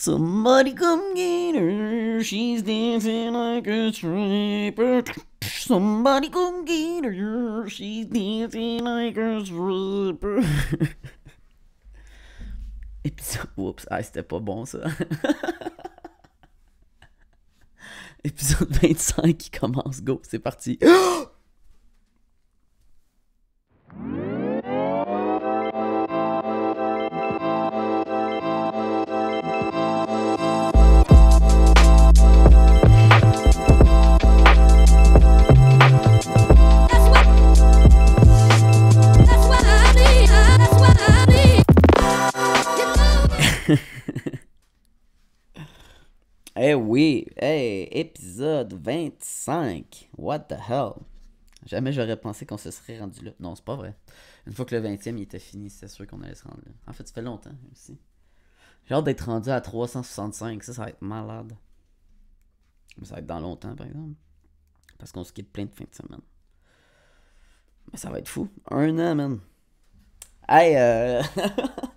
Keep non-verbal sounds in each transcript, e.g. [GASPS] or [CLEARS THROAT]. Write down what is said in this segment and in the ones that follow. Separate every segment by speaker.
Speaker 1: Somebody come get her, she's dancing like a stripper. Somebody come get her, she's dancing like a stripper. [LAUGHS] Épisode. Oups, ah, c'était pas bon ça. [LAUGHS] Épisode 25 qui commence, go, c'est parti. [GASPS] Oh! 25. What the hell? Jamais j'aurais pensé qu'on se serait rendu là. Non, c'est pas vrai. Une fois que le 20e était fini, c'est sûr qu'on allait se rendre là. En fait, ça fait longtemps aussi. J'ai hâte d'être rendu à 365. Ça, ça va être malade. Mais ça va être dans longtemps, par exemple. Parce qu'on se quitte plein de fins de semaine. Mais ça va être fou. Un an, man. Hey, euh...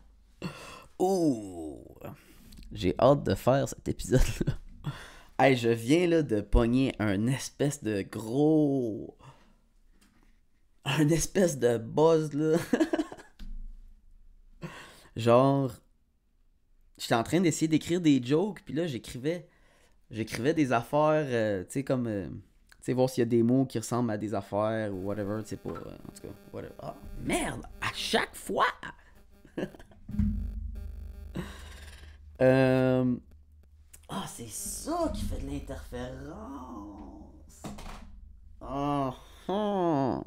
Speaker 1: [LAUGHS] Ouh! J'ai hâte de faire cet épisode-là. Hey, je viens là de pogner un espèce de gros. Un espèce de buzz là. [LAUGHS] Genre. J'étais en train d'essayer d'écrire des jokes, puis là j'écrivais. J'écrivais des affaires, euh, tu sais, comme. Euh, tu sais, voir s'il y a des mots qui ressemblent à des affaires ou whatever, tu sais, pour. Euh, en tout cas, whatever. Ah, merde! À chaque fois! [LAUGHS] euh. Ah, c'est ça qui fait de l'interférence. Oh,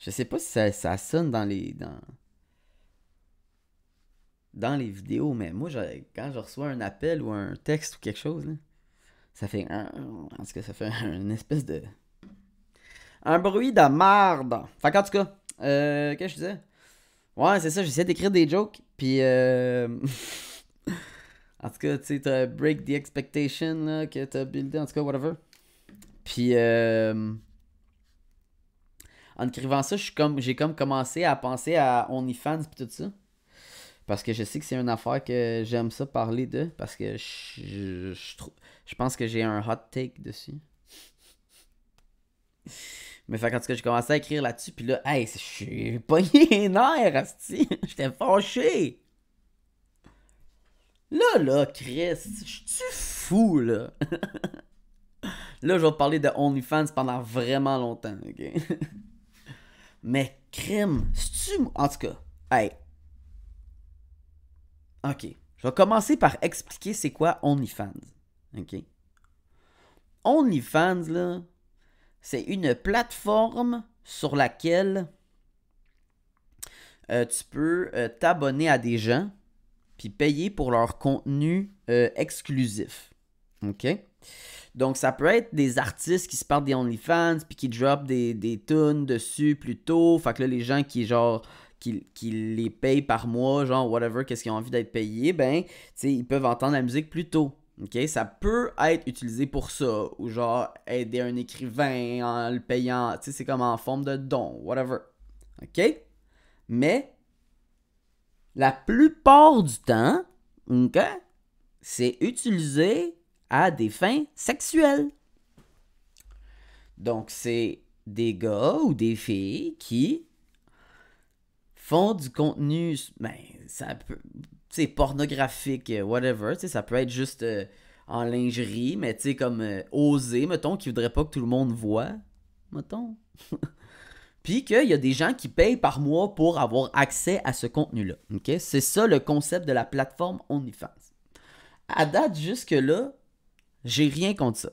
Speaker 1: Je sais pas si ça, ça, sonne dans les. Dans, dans les vidéos, mais moi, quand je reçois un appel ou un texte ou quelque chose, ça fait. Un, en tout ça fait une espèce de. Un bruit de merde. Fait en tout cas, euh, qu'est-ce que je disais? Ouais, c'est ça, j'essaie d'écrire des jokes, puis. Euh, [LAUGHS] En tout cas, tu sais, t'as Break the Expectation que que as buildé, en tout cas, whatever. Puis, euh, en écrivant ça, j'ai comme, commencé à penser à OnlyFans et tout ça. Parce que je sais que c'est une affaire que j'aime ça parler de. Parce que je, pense que j'ai un hot take dessus. Mais fait en tout cas, j'ai commencé à écrire là-dessus. Puis là, hey, je suis pogné les nerfs, J'étais fâché. Là, là, Chris, je suis fou, là. [LAUGHS] là, je vais parler de OnlyFans pendant vraiment longtemps, ok? [LAUGHS] Mais crime, tu En tout cas, hey. Ok. Je vais commencer par expliquer c'est quoi OnlyFans. Ok? OnlyFans, là, c'est une plateforme sur laquelle euh, tu peux euh, t'abonner à des gens puis payer pour leur contenu euh, exclusif. OK? Donc, ça peut être des artistes qui se partent des OnlyFans, puis qui drop des, des tunes dessus plus tôt. Fait que là, les gens qui, genre, qui, qui les payent par mois, genre, whatever, qu'est-ce qu'ils ont envie d'être payés, ben, tu sais, ils peuvent entendre la musique plus tôt. OK? Ça peut être utilisé pour ça, ou genre, aider un écrivain en le payant. Tu sais, c'est comme en forme de don, whatever. OK? Mais la plupart du temps, c'est utilisé à des fins sexuelles. Donc, c'est des gars ou des filles qui font du contenu, ben, ça peut, c'est pornographique, whatever, ça peut être juste euh, en lingerie, mais tu sais, comme euh, osé, mettons, qui voudrait pas que tout le monde voit, mettons. [LAUGHS] puis qu'il y a des gens qui payent par mois pour avoir accès à ce contenu-là. C'est ça le concept de la plateforme OnlyFans. À date, jusque-là, j'ai rien contre ça.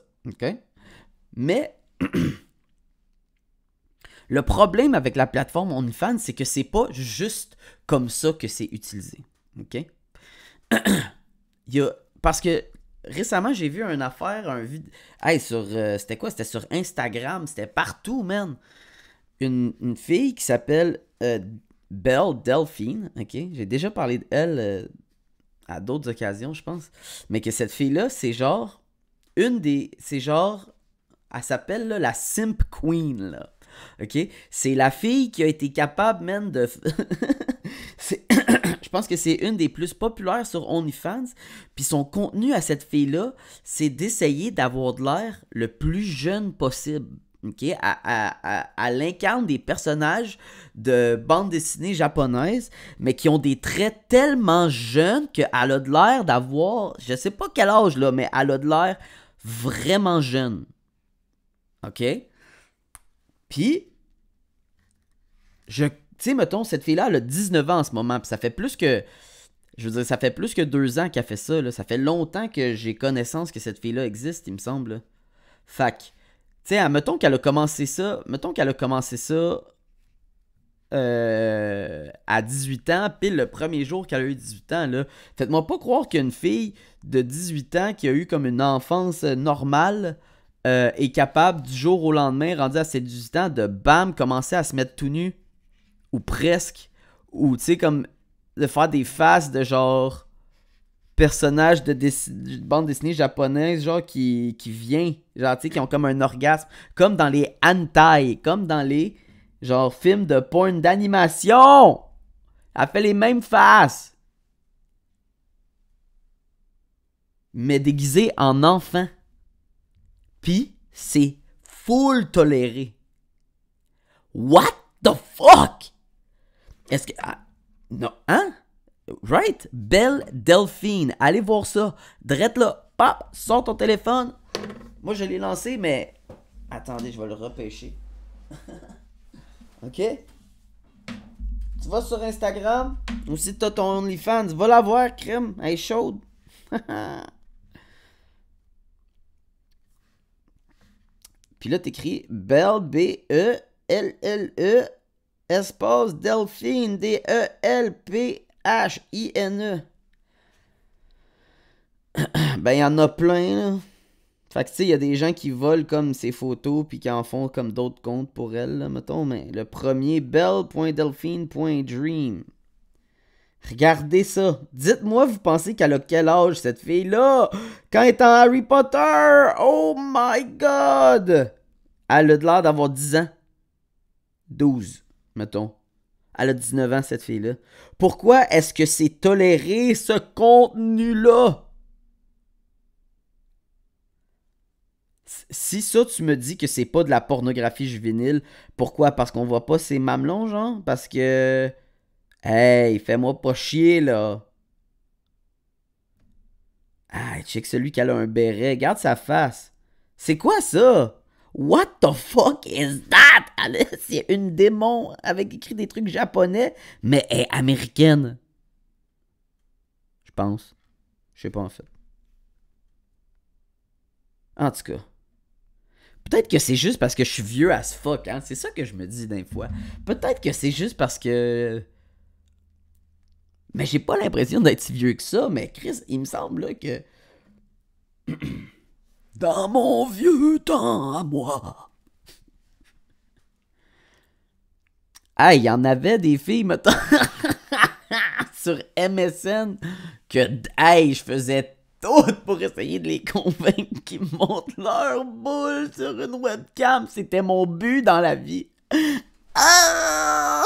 Speaker 1: Mais [CLEARS THROAT] le problème avec la plateforme OnlyFans, c'est que c'est pas juste comme ça que c'est utilisé. [CLEARS THROAT] parce que récemment, j'ai vu une affaire, un vide, euh, c'était quoi C'était sur Instagram, c'était partout, man une, une fille qui s'appelle euh, Belle Delphine. OK? J'ai déjà parlé d'elle euh, à d'autres occasions, je pense. Mais que cette fille-là, c'est genre une des. C'est genre. Elle s'appelle la Simp Queen, OK? C'est la fille qui a été capable, même de. [LAUGHS] [COUGHS] je pense que c'est une des plus populaires sur OnlyFans. Puis son contenu à cette fille-là, c'est d'essayer d'avoir de l'air le plus jeune possible elle, incarne des personnages de bande dessinée japonaise, mais qui ont des traits tellement jeunes qu'elle a de l'air d'avoir, je sais pas quel âge là, mais elle a de l'air vraiment jeune. OK? Puis, je, tu sais, mettons, cette fille-là, elle a 19 ans en ce moment, ça fait plus que, je veux dire, ça fait plus que deux ans qu'elle fait ça, Ça fait longtemps que j'ai connaissance que cette fille-là existe, il me semble. Fac. Tu hein, mettons qu'elle a commencé ça, mettons qu'elle a commencé ça euh, à 18 ans, pile le premier jour qu'elle a eu 18 ans, là. Faites-moi pas croire qu'une fille de 18 ans qui a eu comme une enfance normale est euh, capable du jour au lendemain, rendue à ses 18 ans, de bam, commencer à se mettre tout nu. Ou presque. Ou tu sais, comme de faire des faces de genre personnage de, bande dessinée japonaise, genre, qui, vient, genre, tu sais, qui ont comme un orgasme, comme dans les hentai, comme dans les, genre, films de porn d'animation. Elle fait les mêmes faces. Mais déguisé en enfant. Puis, c'est full toléré. What the fuck? Est-ce que... Ah, non, hein? Right? Belle Delphine. Allez voir ça. Drette là. Pop. sors ton téléphone. Moi, je l'ai lancé, mais. Attendez, je vais le repêcher. [LAUGHS] OK? Tu vas sur Instagram ou si t'as ton OnlyFans, va la voir, crème. Elle est chaude. [LAUGHS] Puis là, t'écris Belle B-E-L-L-E, -L espace Delphine, D-E-L-P. H-I-N-E. [CLEARS THROAT] ben, il y en a plein, là. Fait que, tu sais, il y a des gens qui volent comme ces photos puis qui en font comme d'autres comptes pour elle, mettons. Mais le premier, belle.delphine.dream. Regardez ça. Dites-moi, vous pensez qu'elle a quel âge, cette fille-là? Quand elle est en Harry Potter? Oh my God! Elle a l'air d'avoir 10 ans. 12, mettons. Elle a 19 ans, cette fille-là. Pourquoi est-ce que c'est toléré, ce contenu-là? Si ça, tu me dis que c'est pas de la pornographie juvénile, pourquoi? Parce qu'on voit pas ses mamelons, genre? Parce que... Hey, fais-moi pas chier, là! Ah, check celui qui a un béret. Garde sa face. C'est quoi ça? What the fuck is that? C'est [LAUGHS] une démon avec écrit des trucs japonais, mais est américaine. Je pense. Je sais pas en fait. En tout cas. Peut-être que c'est juste parce que je suis vieux as fuck, hein. C'est ça que je me dis d'un fois. Peut-être que c'est juste parce que. Mais j'ai pas l'impression d'être si vieux que ça, mais Chris, il me semble que. [CLEARS THROAT] dans mon vieux temps à moi. Ah, il y en avait des filles, mettons, [LAUGHS] sur MSN, que, hey, je faisais tout pour essayer de les convaincre qu'ils montent leur boule sur une webcam. C'était mon but dans la vie. Ah!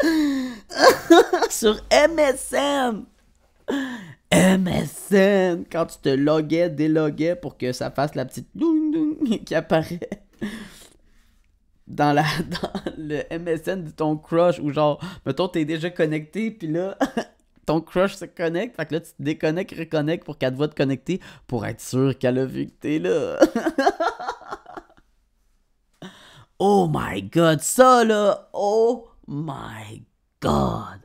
Speaker 1: [LAUGHS] sur MSN! MSN quand tu te loguais, déloguais pour que ça fasse la petite qui apparaît [LAUGHS] dans, la, [LAUGHS] le MSN de ton crush ou genre, mettons, t'es déjà connecté, puis là, [LAUGHS] ton crush se connecte, fait que là, tu te déconnectes, reconnectes pour qu'elle voit te connecter pour être sûr qu'elle a vu que t'es là. oh my god, ça là, oh my god.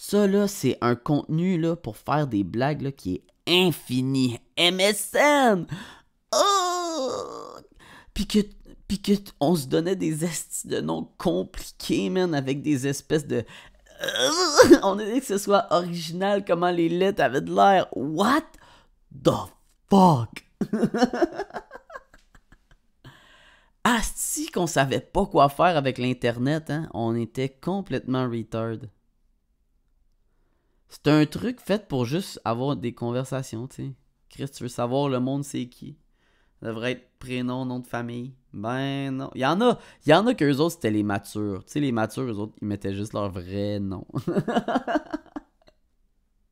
Speaker 1: Ça, là, c'est un contenu là, pour faire des blagues là, qui est infini. MSN! Oh! Puis que on se donnait des estis de noms compliqués, man, avec des espèces de [LAUGHS] on a dit que ce soit original comment les lettres avaient de l'air. What the fuck? [LAUGHS] Asti qu'on savait pas quoi faire avec l'internet, hein? On était complètement retard. C'est un truc fait pour juste avoir des conversations, tu sais. Chris, tu veux savoir le monde c'est qui? Ça devrait être prénom, nom de famille. Ben non. Il y en a, il y en a que autres, c'était les matures. Tu sais, les matures, eux autres, ils mettaient juste leur vrai nom.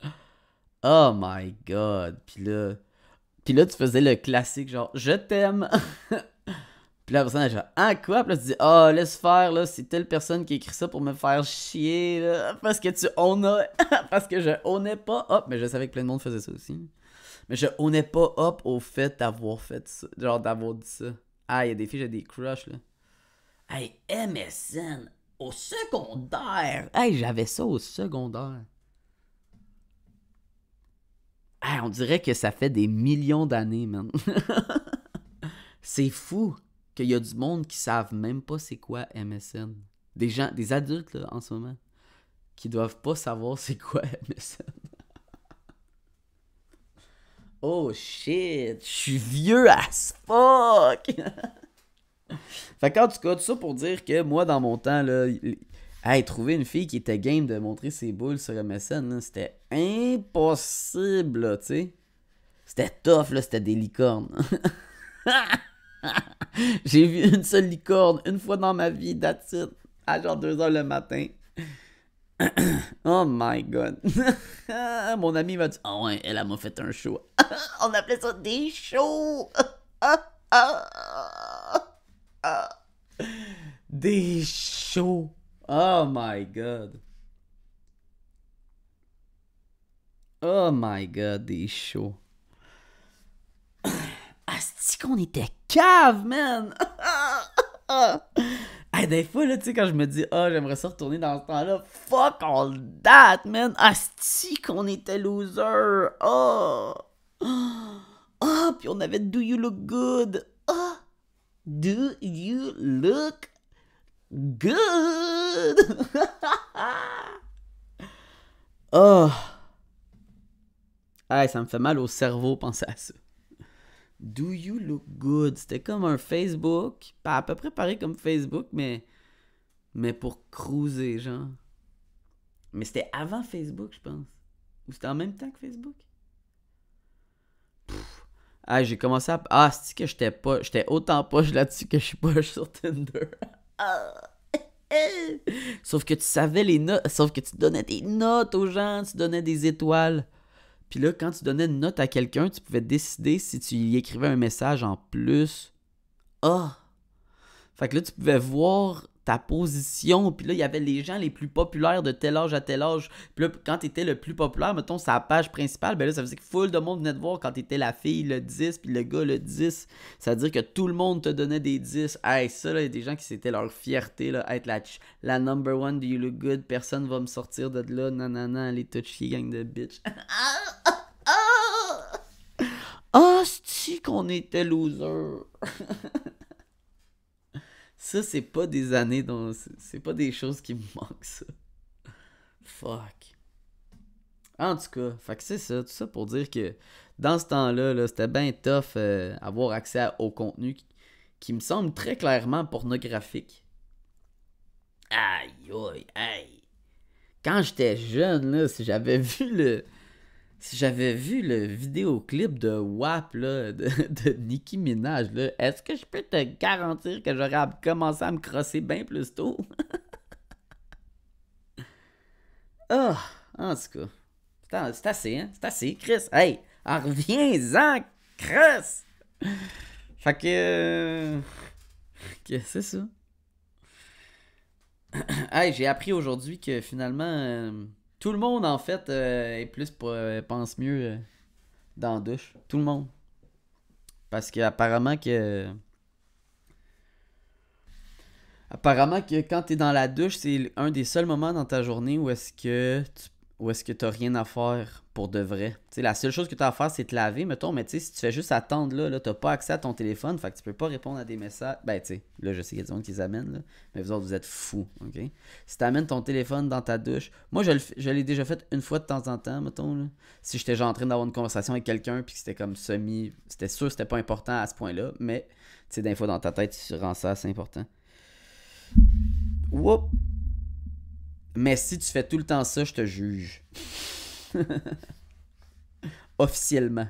Speaker 1: [LAUGHS] oh my god. Puis là, puis là, tu faisais le classique genre, je t'aime. [LAUGHS] Puis la personne, elle dit « Ah, quoi Puis là, tu dis oh, laisse faire, là, c'est telle personne qui écrit ça pour me faire chier, parce que tu on a, [LAUGHS] parce que je honnais pas hop. Mais je savais que plein de monde faisait ça aussi. Mais je honnais pas hop au fait d'avoir fait ça, genre d'avoir dit ça. Ah, il y a des filles, j'ai des crushs, là. Hey, MSN, au secondaire. Hey, j'avais ça au secondaire. Hey, on dirait que ça fait des millions d'années, man. [LAUGHS] c'est fou qu'il y a du monde qui savent même pas c'est quoi MSN. Des gens, des adultes là, en ce moment, qui doivent pas savoir c'est quoi [LAUGHS] MSN. oh shit, je suis vieux as fuck! [LAUGHS] fait qu'en tout cas, tout ça pour dire que moi, dans mon temps, là, hey, trouver une fille qui était game de montrer ses boules sur MSN, c'était impossible, tu sais. C'était tough, là, c'était des licornes. [LAUGHS] [LAUGHS] J'ai vu une seule licorne une fois dans ma vie, that's it, à genre 2 heures le matin. [CLEARS THROAT] oh my god. [LAUGHS] Mon ami m'a dit ah ouais, elle, elle m'a fait un show. [LAUGHS] On appelait ça des shows. des shows. Oh my god. Oh my god, des shows qu'on était cave, man? [LAUGHS] des fois, là, tu sais, quand je me dis, oh, j'aimerais ça retourner dans ce temps-là, fuck all that, man! Asti qu'on était loser! Oh! oh, puis on avait Do You Look Good! Oh, do You Look Good! oh! [LAUGHS] Hey, ça me fait mal au cerveau penser à ça. Do You Look Good. C'était comme un Facebook, pas à peu près pareil comme Facebook, mais, mais pour cruiser, genre. Mais c'était avant Facebook, je pense. Ou c'était en même temps que Facebook? Ah, j'ai commencé à. Ah, cest que j'étais pas. J'étais autant poche là-dessus que je suis poche sur Tinder. [LAUGHS] Sauf que tu savais les notes. Sauf que tu donnais des notes aux gens, tu donnais des étoiles. Puis là, quand tu donnais une note à quelqu'un, tu pouvais décider si tu y écrivais un message en plus. Ah! Fait que là, tu pouvais voir ta position. Puis là, il y avait les gens les plus populaires de tel âge à tel âge. Puis là, quand t'étais le plus populaire, mettons, sa page principale, ben là, ça faisait que full de monde venait te voir quand t'étais la fille, le 10, puis le gars, le 10. ça veut dire que tout le monde te donnait des 10. Hey, ça, là, il y a des gens qui c'était leur fierté, là, être la, la number one, do you look good, personne va me sortir de là, nanana, les touchy gang de bitch. [LAUGHS] Ah, oh, qu'on était loser? [LAUGHS] Ça, c'est pas des années dont. C'est pas des choses qui me [LAUGHS] manquent, ça. Fuck. En tout cas, fait que c'est ça. Tout ça pour dire que dans ce temps-là, -là, c'était bien tough euh, avoir accès au contenu qui, me semble très clairement pornographique. Aïe, aïe, aïe. Quand j'étais jeune, là, si j'avais [LAUGHS] vu le, si j'avais vu le vidéoclip de WAP là, de, [LAUGHS] de Nicki Minaj, est-ce que je peux te garantir que j'aurais commencé à me crosser bien plus tôt? [LAUGHS] Ah, oh, en tout cas. C'est assez, hein? C'est assez, Chris. Hey, reviens-en, Chris! Fait que... Euh, que c'est ça. [CLEARS THROAT] hey, j'ai appris aujourd'hui que finalement... Euh, tout le monde, en fait, euh, est plus euh, pense mieux euh, dans la douche. Tout le monde. Parce que apparemment que. Apparemment que quand t'es dans la douche, c'est un des seuls moments dans ta journée où est-ce que tu ou est-ce que tu n'as rien à faire pour de vrai? sais, la seule chose que tu as à faire, c'est te laver, mettons, mais si tu fais juste attendre là, là n'as pas accès à ton téléphone, fait que tu peux pas répondre à des messages. Ben, tu sais, là, je sais qu'il y a des gens qui les amènent, là, mais vous autres, vous êtes fous, ok? Si t'amènes ton téléphone dans ta douche, moi, je l'ai déjà fait une fois de temps en temps, mettons, Si j'étais déjà en train d'avoir une conversation avec quelqu'un, puis que c'était comme semi. C'était sûr c'était pas important à ce point-là, mais, tu sais, d'un dans ta tête, tu rends ça assez important. Whoop! Mais si tu fais tout le temps ça, je te juge. [LAUGHS] Officiellement.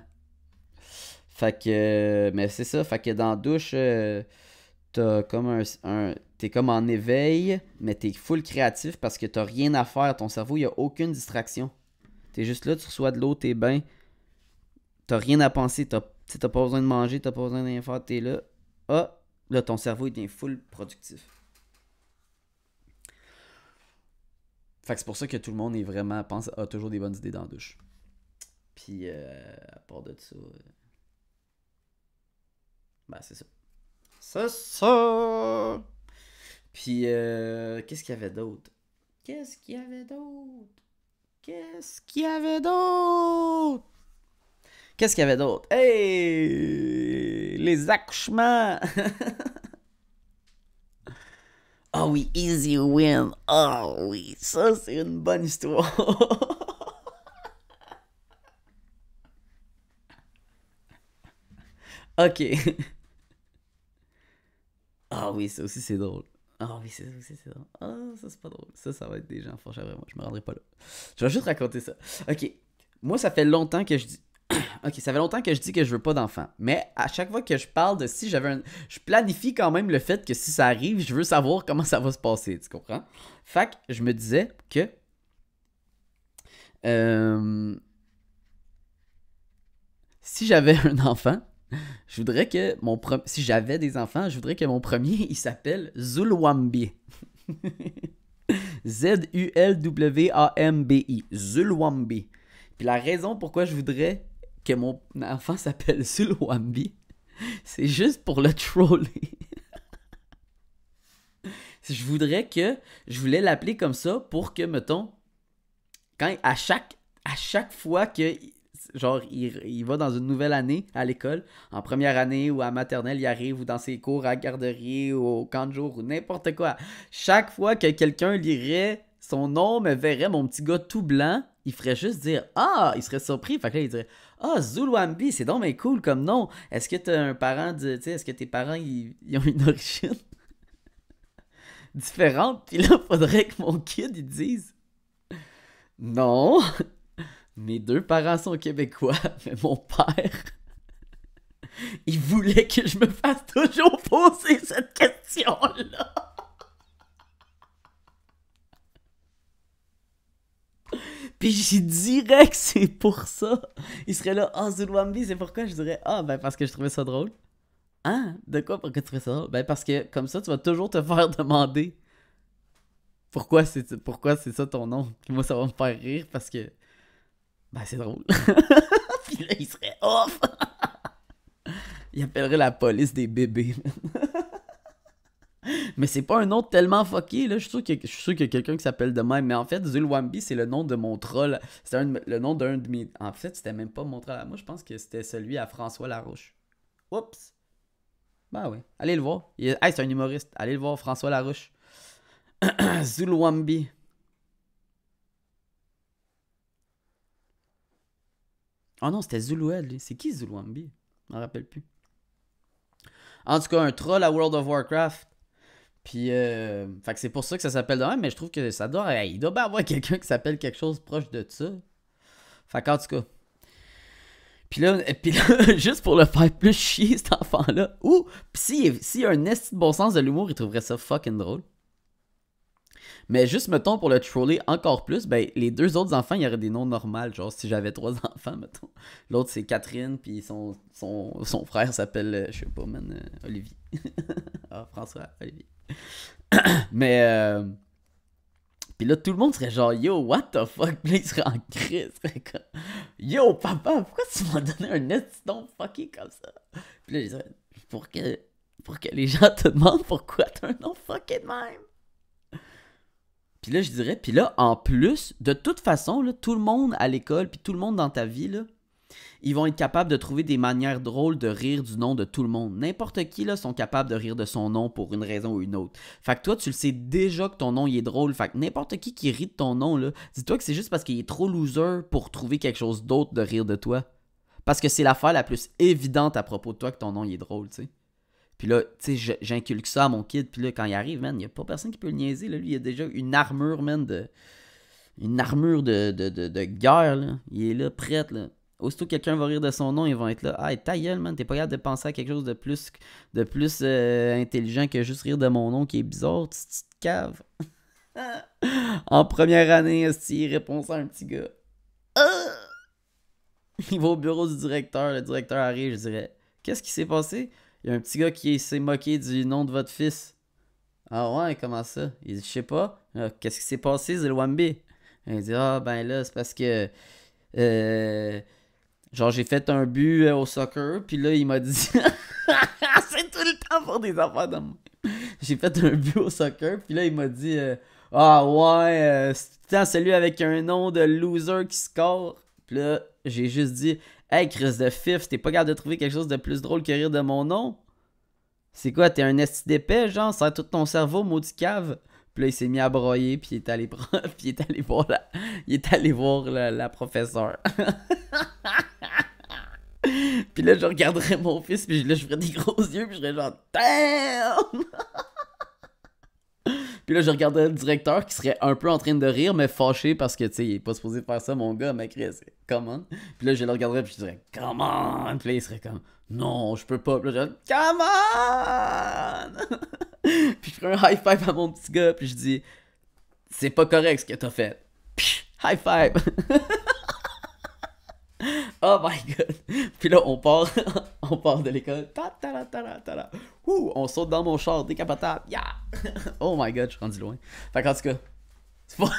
Speaker 1: Fait que. Mais c'est ça. Fait que dans la douche, euh, comme un. t'es comme en éveil, mais t'es full créatif parce que t'as rien à faire. Ton cerveau, il a aucune distraction. T'es juste là, tu reçois de l'eau, t'es bien. T'as rien à penser. T'as pas besoin de manger, t'as pas besoin de rien faire, t'es là. Ah, là, ton cerveau, il devient full productif. Fait que c'est pour ça que tout le monde est vraiment, pense, a toujours des bonnes idées dans la douche. Puis, euh, à part de ça. Euh, ben, c'est ça. C'est ça! Puis, euh, qu'est-ce qu'il y avait d'autre? Qu'est-ce qu'il y avait d'autre? Qu'est-ce qu'il y avait d'autre? Qu'est-ce qu'il y avait d'autre? Hey! Les accouchements! [LAUGHS] Ah oui, easy win. Ah oui, ça c'est une bonne histoire. [LAUGHS] ok. [LAUGHS] Ah oui, ça aussi c'est drôle. Ah oui, c'est ça aussi c'est drôle. Ah, ça c'est pas drôle. Ça, ça va être des gens franchement, Je me rendrai pas là. Je vais juste raconter ça. Ok. Moi, ça fait longtemps que je dis. [COUGHS] OK, ça fait longtemps que je dis que je veux pas d'enfant. Mais à chaque fois que je parle de si j'avais un. Je planifie quand même le fait que si ça arrive, je veux savoir [LAUGHS] comment ça va se passer. Tu comprends? Fait que je me disais que. Euh, si j'avais un enfant, je voudrais que mon Si j'avais des enfants, je voudrais que mon premier, il s'appelle Zulwambi. [LAUGHS] Z-U-L-W-A-M-B-I. Zulwambi. Puis la raison pourquoi je voudrais que mon enfant s'appelle [LAUGHS] Sulwambi, c'est juste pour le troller. je voudrais que je voulais l'appeler comme ça pour que mettons quand à chaque à chaque fois que genre il, il va dans une nouvelle année à l'école, en première année ou à maternelle, il arrive ou dans ses cours à garderie ou au camp de jour ou n'importe quoi. Chaque fois que quelqu'un lirait son nom, me verrait mon petit gars tout blanc, il ferait juste dire "Ah", il serait surpris, fait que là il dirait ah, oh, Zulwambi, c'est donc cool comme nom. Est-ce que t'as un parent, de, est que tes parents, ils, ont une origine [LAUGHS] différente? Puis là, faudrait que mon kid, il dise Non, mes deux parents sont québécois, [LAUGHS] mais mon père, [LAUGHS] il voulait que je me fasse toujours poser cette question-là. Puis dirais direct, [LAUGHS] c'est pour ça. Il serait là, ah, oh, Zulwambi, c'est pourquoi je dirais, ah, ben parce que je trouvais ça drôle. Hein? De quoi pourquoi tu trouvais ça Ben parce que comme ça, tu vas toujours te faire [LAUGHS] demander pourquoi c'est pourquoi c'est ça ton nom. Puis moi, ça va me faire rire parce que, ben c'est drôle. [LAUGHS] Puis là, il serait off. il appellerait la police des bébés mais c'est pas un nom tellement fucké, là. Je suis sûr qu'il y, a, quelqu'un qui s'appelle de même. Mais en fait, Zulwambi, c'est le nom de mon troll. C'est le nom d'un de mes. En fait, c'était même pas mon troll à moi. Je pense que c'était celui à François Larouche. Oups! Ben oui. Allez le voir. Il... c'est un humoriste. Allez le voir, François Larouche. [CLEARS THROAT] Zulwambi. Oh non, c'était Zuluel. C'est qui Zulwambi? Je m'en rappelle plus. En tout cas, un troll à World of Warcraft puis, euh, fait que c'est pour ça que ça s'appelle de même, mais je trouve que ça doit. Il doit bien avoir [LAUGHS] quelqu'un qui s'appelle quelque chose proche de ça. Fait qu'en tout cas. Puis là, [LAUGHS] puis là, juste pour le faire plus chier, cet enfant-là. Ouh! Puis s'il si a un esti de bon sens de l'humour, il trouverait ça fucking drôle. Mais juste, mettons, pour le troller encore plus, ben, les deux autres enfants, il y aurait des noms normaux. Genre, si j'avais trois [LAUGHS] enfants, mettons. L'autre, c'est Catherine, puis son, son frère s'appelle, euh, je sais pas, man, euh, Olivier. Ah, François, Olivier. [COUGHS] mais. Euh, pis Puis là, tout le monde serait genre, yo, what the fuck? Puis là, il serait en crise. yo, papa, pourquoi tu m'as donné un nom fucking comme ça? Puis là, je dirais pour que, pour que les gens te demandent pourquoi t'as un nom fucking même. Puis là, je dirais, puis là, en plus, de toute façon, là, tout le monde à l'école, puis tout le monde dans ta vie, là, ils vont être capables de trouver des manières drôles de rire du nom de tout le monde. N'importe qui, là, sont capables de rire de son nom pour une raison ou une autre. Fait que toi, tu le sais déjà que ton nom, il est drôle. Fait que n'importe qui qui rit de ton nom, là, dis-toi que c'est juste parce qu'il est trop loser pour trouver quelque chose d'autre de rire de toi. Parce que c'est l'affaire la plus évidente à propos de toi que ton nom, il est drôle, tu sais. Puis là, tu sais, j'inculque ça à mon kid. Puis là, quand il arrive, man, il n'y a pas personne qui peut le niaiser. Là. Lui, il a déjà une armure, man, de. Une armure de, de, de, de guerre, là. Il est là, prête, là. Aussitôt quelqu'un va rire de son nom, ils vont être là. Ah, ta gueule, man, t'es pas capable de penser à quelque chose de plus, de plus euh, intelligent que juste rire de mon nom qui est bizarre, tu cave. [LAUGHS] en première année, si répond ça à un petit gars. Ah! Il va au bureau du directeur, le directeur arrive, je dirais Qu'est-ce qui s'est passé Il y a un petit gars qui s'est moqué du nom de votre fils. Ah ouais, comment ça Il dit Je sais pas. Ah, qu'est-ce qui s'est passé, Zilwambi Il dit Ah, ben là, c'est parce que. Euh, Genre, euh, [LAUGHS] j'ai fait un but au soccer, puis là, il m'a dit. Euh, ah euh, c'est tout le temps pour des affaires de J'ai fait un but au soccer, puis là, il m'a dit Ah ouais, c'est tout celui avec un nom de loser qui score. Puis là, j'ai juste dit Hey, Chris de Fifth, t'es pas capable de trouver quelque chose de plus drôle que rire de mon nom C'est quoi, t'es un esti genre, ça a tout ton cerveau, maudit cave puis là, il s'est mis à broyer, puis il est allé, [LAUGHS] est allé voir la, il est allé voir la, professeure. [LAUGHS] puis là, je regarderais mon fils, puis là, je ferais des gros yeux, puis je serais genre « Damn! [LAUGHS] » Puis là, je regarderais le directeur qui serait un peu en train de rire, mais fâché parce que, tu sais, il est pas supposé faire ça, mon gars, mais Come comment? Puis là, je le regarderais, puis je dirais « Come on! » Puis il serait comme « Non, je peux pas! » Puis dirais « Come on! » [LAUGHS] puis je prends un high five à mon petit gars, puis je dis C'est pas correct ce que t'as fait. high five [LAUGHS] Oh my god! Puis là, on part, [LAUGHS] on part de l'école. on saute dans mon char décapotable. Yeah! oh my god, je suis rendu loin. Fait qu'en tout cas, c'est pour... tout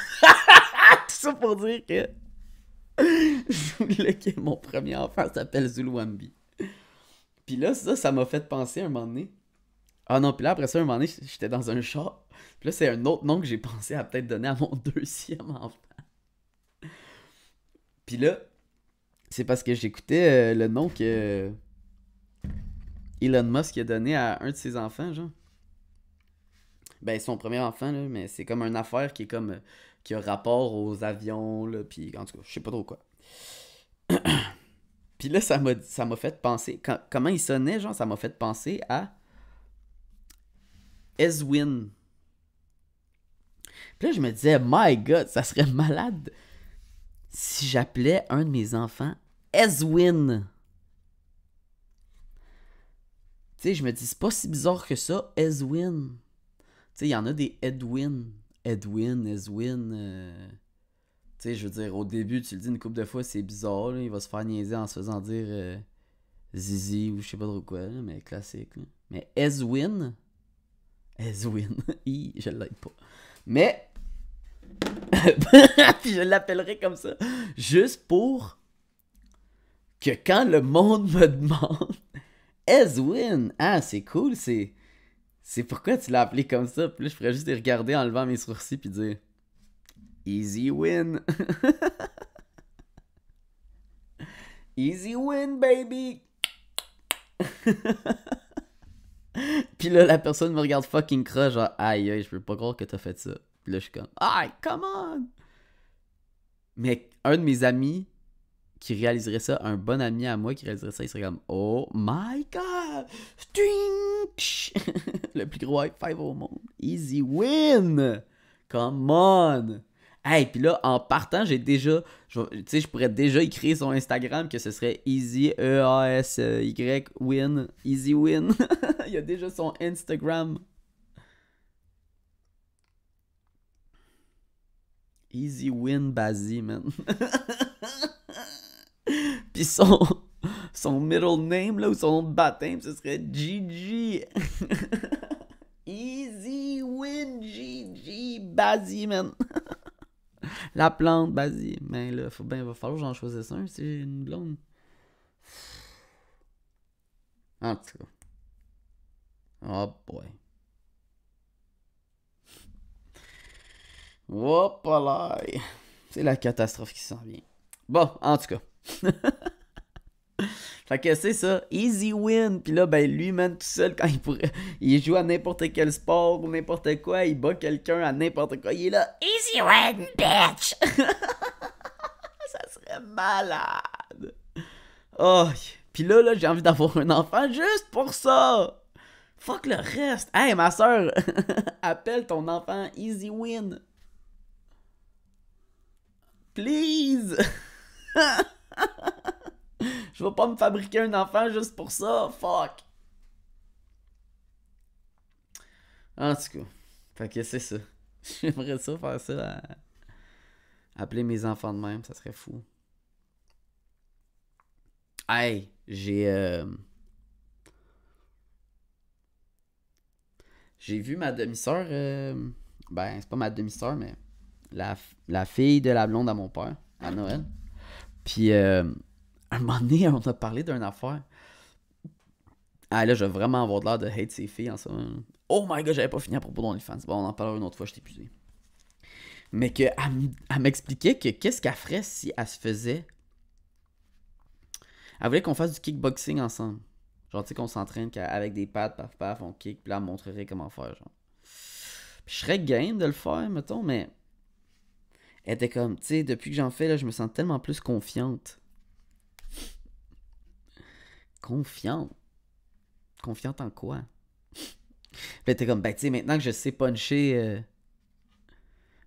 Speaker 1: ça pour dire que je voulais que mon premier enfant s'appelle Zuluambi. Puis là, ça, ça m'a fait penser à un moment donné. Ah non, puis là, après ça, un moment donné, j'étais dans un chat. Puis là, c'est un autre nom que j'ai pensé à peut-être donner à mon [LAUGHS] deuxième enfant. Puis là, c'est parce que j'écoutais euh, le nom que euh, Elon Musk a donné à un de ses enfants, genre. Ben, son premier enfant, là, mais c'est comme une affaire qui est comme. Euh, qui a rapport aux avions, là, puis en tout cas, je sais pas trop quoi. [CLEARS THROAT] puis là, ça m'a fait penser. comment il sonnait, genre, ça m'a fait penser à Ezwin. Puis là, je me disais, my God, ça serait malade si j'appelais un de mes enfants Eswin. Tu sais, je me dis, c'est pas si bizarre que ça, Ezwin. » Tu sais, il y en a des Edwin. Edwin, Ezwin. Euh, tu sais, je veux dire, au début, tu le dis une couple de fois, c'est bizarre. il va se faire niaiser en se faisant dire euh, Zizi ou je sais pas trop quoi, mais classique. Mais Ezwin... Ezwin. [LAUGHS] je je l'aime pas. Mais. [LAUGHS] je l'appellerai comme ça. Juste pour que quand le monde me demande Ezwin, [LAUGHS] ah, c'est cool, c'est. C'est pourquoi tu l'as appelé comme ça. Puis je pourrais juste les regarder en levant mes sourcils puis dire Easy win. Easy win, baby. Puis là, la personne me regarde fucking crush genre, aïe, aïe, je peux pas croire que t'as fait ça. Puis là, je suis comme, aïe, come on! Mais un de mes amis qui réaliserait ça, un bon ami à moi qui réaliserait ça, il serait comme, oh my god! [LAUGHS] Le plus gros high five au monde. Easy win! Come on! Hey, puis là, en partant, j'ai déjà, tu sais, je pourrais déjà écrire son Instagram que ce serait Easy E A S Y Win, Easy Win. [LAUGHS] Il y a déjà son Instagram. Easy Win Bazzy, man. [LAUGHS] puis son son middle name là ou son nom de baptême, ce serait Gigi. [LAUGHS] Easy Win Gigi Bazzy, man la plante, ben, vas-y. Mais ben, là, faut, ben, va falloir que j'en choisisse un c'est une blonde. En tout cas. Oh boy. Hop là. C'est la catastrophe qui s'en vient. Bon, en tout cas. [LAUGHS] Fait que c'est ça, easy win. Puis là, ben lui, même tout seul, quand il pourrait, il joue à n'importe quel sport ou n'importe quoi, il bat quelqu'un à n'importe quoi, il est là, easy win, bitch! [LAUGHS] ça serait malade! Oh, puis là, là, j'ai envie d'avoir un enfant juste pour ça! Fuck le reste! Hey, ma soeur, [LAUGHS] appelle ton enfant easy win! Please! [LAUGHS] [LAUGHS] je vais pas me fabriquer un enfant juste pour ça. Fuck. En tout cas. Fait que c'est ça. [LAUGHS] J'aimerais ça faire ça. Euh, appeler mes enfants de même, ça serait fou. Hey, j'ai. Euh, j'ai vu ma demi-sœur. Euh, ben, c'est pas ma demi-sœur, mais la, la, fille de la blonde à mon père, à Noël. Puis. [LAUGHS] un moment donné, on a parlé d'une affaire. Ah là, je vais vraiment avoir l'air de hate ces filles en ce Oh my god, j'avais pas fini à propos fans. Bon, on en parlera une autre fois, je t'ai épuisé. Mais qu'elle m'expliquait que qu'est-ce qu'elle ferait si elle se faisait. Elle voulait qu'on fasse du kickboxing ensemble. Genre, tu sais, qu'on s'entraîne avec des pattes, paf paf, on kick, puis là, elle montrerait comment faire, genre. je serais game de le faire, mettons, mais. Elle était comme, tu sais, depuis que j'en fais, là, je me sens tellement plus confiante confiante. Confiante en quoi? Puis [LAUGHS] ben, t'es comme, ben tu sais, maintenant que je sais puncher, euh,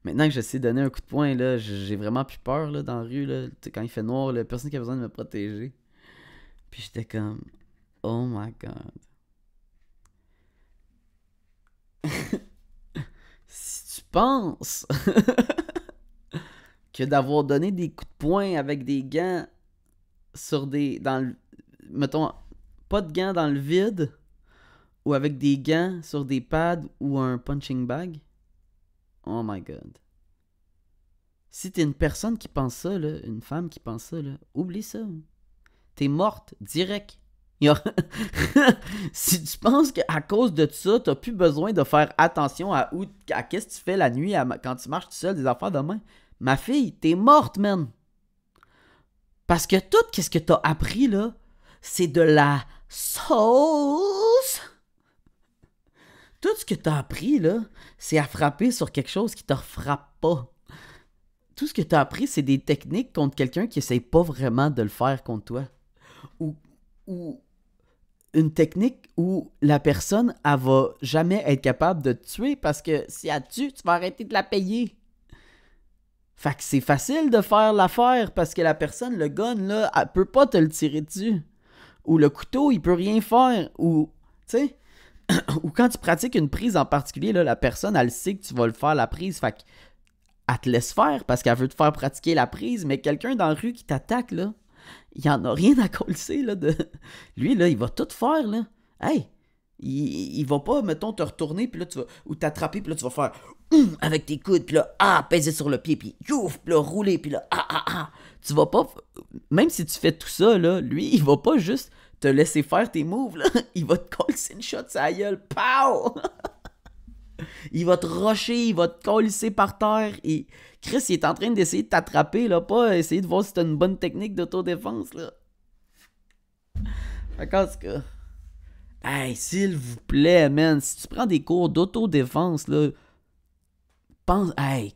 Speaker 1: maintenant que je sais donner un coup de poing, là, j'ai vraiment plus peur là, dans la rue, là, quand il fait noir, la personne qui a besoin de me protéger. Puis j'étais comme, oh my god. [LAUGHS] si tu penses [LAUGHS] que d'avoir donné des coups de poing avec des gants sur des dans mettons, pas de gants dans le vide ou avec des gants sur des pads ou un punching bag? Oh my god. Si t'es une personne qui pense ça, une femme qui pense ça, oublie ça. T'es morte, direct. [LAUGHS] si tu penses qu'à cause de ça, t'as plus besoin de faire attention à où, qu'est-ce que tu fais la nuit quand tu marches tout seul, des affaires demain. Ma fille, t'es morte, man. Parce que tout, qu'est-ce que t'as appris, là, c'est de la sauce. Tout ce que tu as appris, là, c'est à frapper sur quelque chose qui te frappe pas. Tout ce que tu as appris, c'est des techniques contre quelqu'un qui essaye pas vraiment de le faire contre toi. Ou, une technique où la personne, elle va jamais être capable de te tuer parce que si elle tue, tu vas arrêter de la payer. Fait que c'est facile de faire l'affaire parce que la personne, le gun, là, elle peut pas te le tirer dessus ou le couteau, il peut rien faire, ou, tu sais, [CLEARS THROAT] ou quand tu pratiques une prise en particulier, la personne, elle sait que tu vas le faire, la prise, fait qu'elle te laisse faire parce qu'elle veut te faire pratiquer la prise, mais quelqu'un dans la rue qui t'attaque, là, il en a rien à colser, là, de... Lui, là, il va tout faire, là. Hey, il, va pas, mettons, te retourner, puis là, tu vas, ou t'attraper, puis là, tu vas faire hum, avec tes coudes, puis là, ah, peser sur le pied, puis ouf, là, rouler, puis là, ah, ah, ah. Tu vas pas, même si tu fais tout ça, là, lui, il va pas juste te laisser faire tes moves, là. [LAUGHS] Il va te coller une shot sa gueule, pow! [LAUGHS] il va te rocher, il va te colisser par terre. Et Chris, il est en train d'essayer de t'attraper, là, pas essayer de voir si t'as une bonne technique d'autodéfense, là. En Hey, s'il vous plaît, man, si tu prends des cours d'autodéfense, là, pense, hey,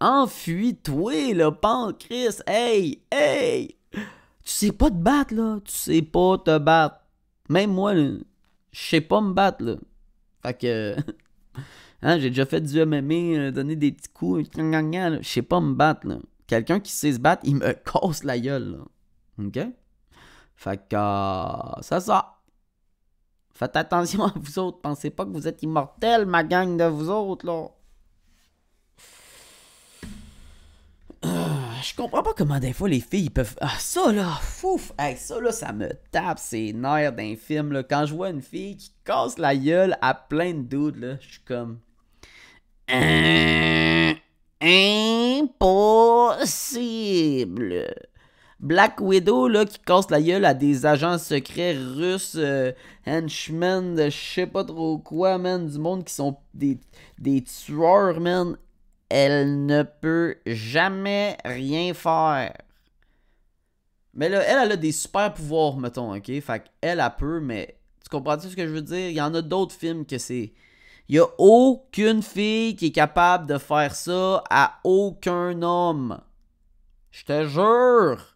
Speaker 1: enfuis-toi, là, pense, Chris, hey, hey! Tu sais pas te battre, là, tu sais pas te battre. Même moi, je sais pas me battre, là. Fait que, [LAUGHS] hein, j'ai déjà fait du MMA, euh, donner des petits coups, je sais pas me battre, là. Quelqu'un qui sait se battre, il me [LAUGHS] casse la gueule, là. OK? Fait que, euh, ça sort. Faites attention à vous autres. Pensez pas que vous êtes immortels, ma gang de vous autres, là. Ah, je comprends pas comment des fois les filles peuvent. Ah, ça là, fouf! Hey, ça là, ça me tape ces nerfs d'un film. Là. Quand je vois une fille qui casse la gueule à plein de dudes, là, je suis comme. Impossible! Black Widow là, qui casse la gueule à des agents secrets russes, euh, henchmen, je sais pas trop quoi, man, du monde qui sont des, des tueurs, man. Elle ne peut jamais rien faire. Mais là, elle, elle a des super pouvoirs, mettons, ok? Fait qu'elle, a peu, mais tu comprends-tu ce que je veux dire? Il y en a d'autres films que c'est. Il n'y a aucune fille qui est capable de faire ça à aucun homme. Je te jure!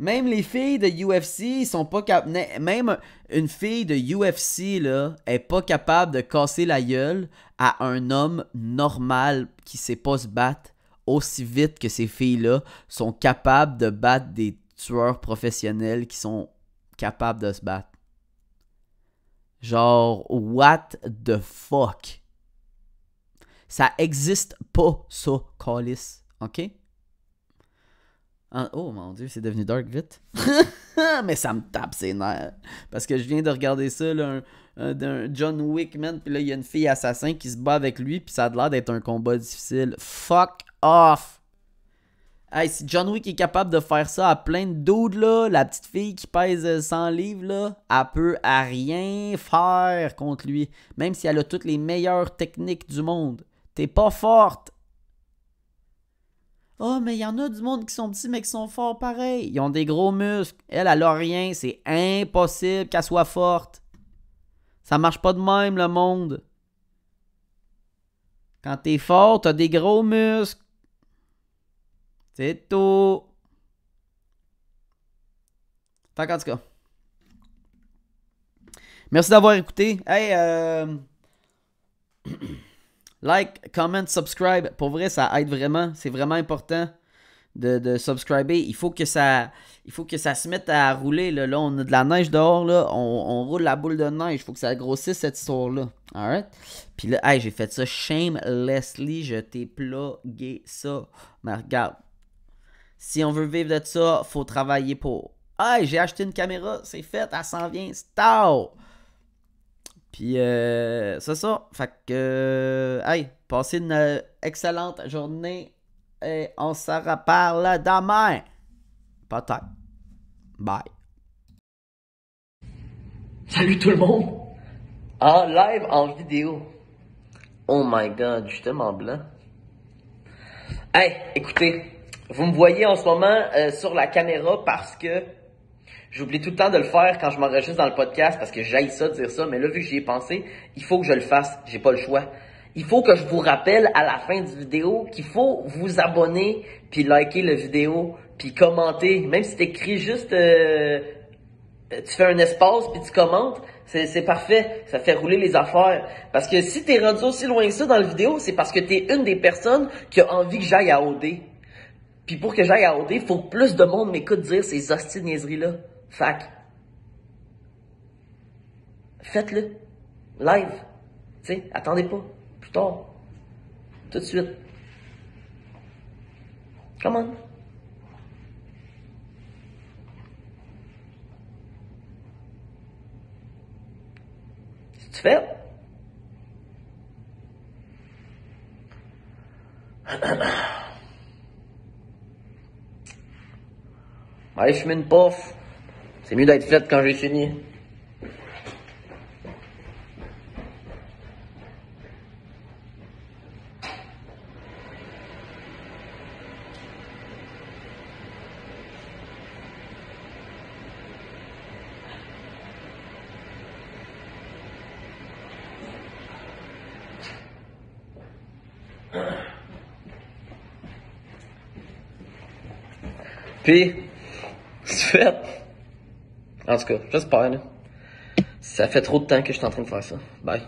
Speaker 1: Même les filles de UFC sont pas capables. Même une fille de UFC là, est pas capable de casser la gueule à un homme normal qui sait pas se battre aussi vite que ces filles-là sont capables de battre des tueurs professionnels qui sont capables de se battre. Genre, what the fuck? Ça existe pas, ça, Callis. OK? Oh mon dieu, c'est devenu dark vite. [LAUGHS] mais ça me tape ses nerfs. Parce que je viens de regarder ça, là, un, John Wickman, puis là, il y a une fille assassin qui se bat avec lui, puis ça a l'air d'être un combat difficile. Fuck off! Hey, si John Wick est capable de faire ça à plein de dudes, là, la petite fille qui pèse 100 euh, livres, là, elle peut à rien faire contre lui. Même si elle a toutes les meilleures techniques du monde. T'es pas forte! Oh, mais il y en a du monde qui sont petits, mais qui sont forts pareil. Ils ont des gros muscles. Elle, elle a rien. C'est impossible qu'elle soit forte. Ça marche pas de même, le monde. Quand t'es fort, t'as des gros muscles. C'est tout. En tout cas. Merci d'avoir écouté. Hey, euh... [CLEARS THROAT] Like, comment, subscribe. Pour vrai, ça aide vraiment. C'est vraiment important de, subscriber. Il faut que ça il faut que ça se mette à rouler. Là, on a de la neige dehors. Là. On, roule la boule de neige. Il faut que ça grossisse cette histoire-là. Alright? Puis là, hey, j'ai fait ça shamelessly. Je t'ai plugué ça. Mais regarde. Si on veut vivre de ça, faut travailler pour. Hey, j'ai acheté une caméra. C'est fait. Elle s'en vient. Stop! Puis euh, c'est ça. Fait que, euh, hey, passez une euh, excellente journée et on se reparle demain. peut Bye. Salut tout le monde. En ah, live, en vidéo. Oh my god, je blanc. Hey, écoutez, vous me voyez en ce moment euh, sur la caméra parce que J'oublie tout le temps de le faire quand je m'enregistre dans le podcast parce que j'aille ça de dire ça, mais là, vu que j'y ai pensé, il faut que je le fasse. J'ai pas le choix. Il faut que je vous rappelle à la fin du vidéo qu'il faut vous abonner, puis liker la vidéo, puis commenter. Même si t'écris juste, euh, tu fais un espace, puis tu commentes, c'est parfait. Ça fait rouler les affaires. Parce que si t'es rendu aussi loin que ça dans le vidéo, c'est parce que t'es une des personnes qui a envie que j'aille à OD. Puis pour que j'aille à OD, faut que plus de monde m'écoute dire ces hosties niaiseries-là. Fac. Faites-le. Live. T'sais, attendez pas. Plus tard. Tout de suite. Come on. C'est fait. Allez, je mets une pof. C'est mieux d'être fait quand j'ai fini. Puis, [LAUGHS] c'est fait. En tout cas, j'espère. Ça fait trop de temps que je suis en train de faire ça. Bye.